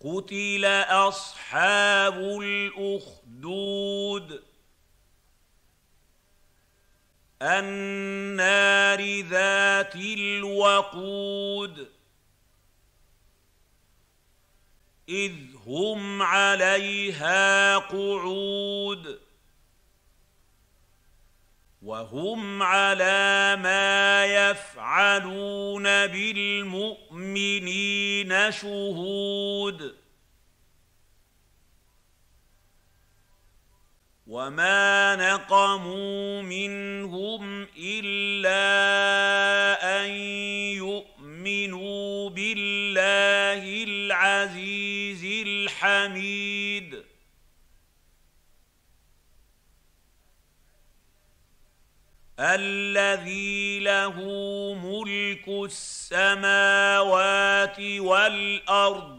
قتل أصحاب الأخدود النار ذات الوقود إذ هم عليها قعود وهم على ما يفعلون بالمؤمنين شهود وما نقموا منهم الا ان يؤمنوا بالله العزيز الحميد الذي له ملك السماوات والارض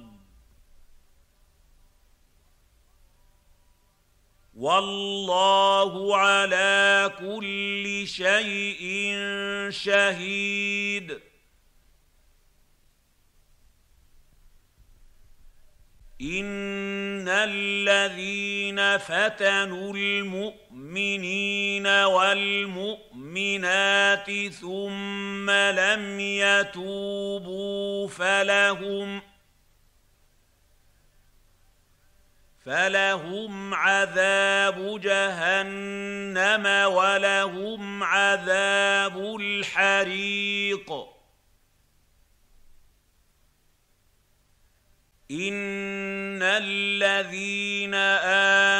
والله على كل شيء شهيد ان الذين فتنوا المؤمنين المؤمنين والمؤمنات ثم لم يتوبوا فلهم فلهم عذاب جهنم ولهم عذاب الحريق ان الذين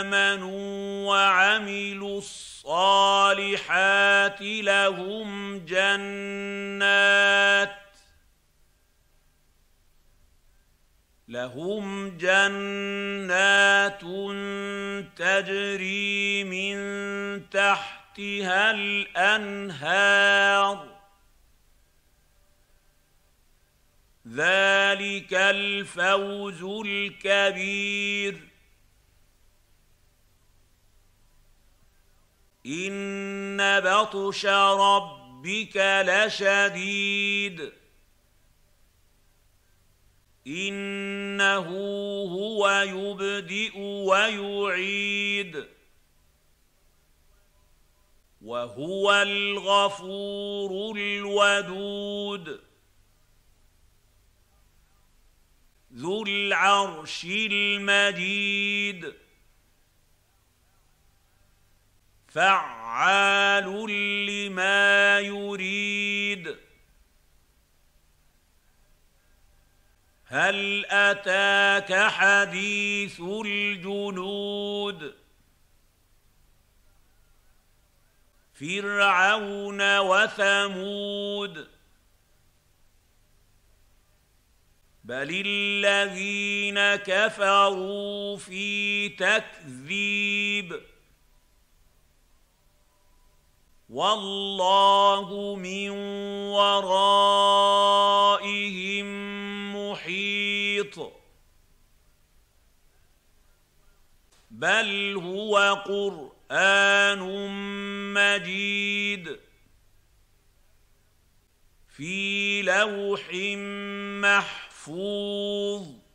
امنوا وعملوا الصالحات لهم جنات لهم جنات تجري من تحتها الانهار ذلك الفوز الكبير إن بطش ربك لشديد إنه هو يبدئ ويعيد وهو الغفور الودود ذو العرش المجيد فعال لما يريد هل اتاك حديث الجنود فرعون وثمود بل الذين كفروا في تكذيب والله من ورائهم محيط بل هو قران مجيد في لوح محفوظ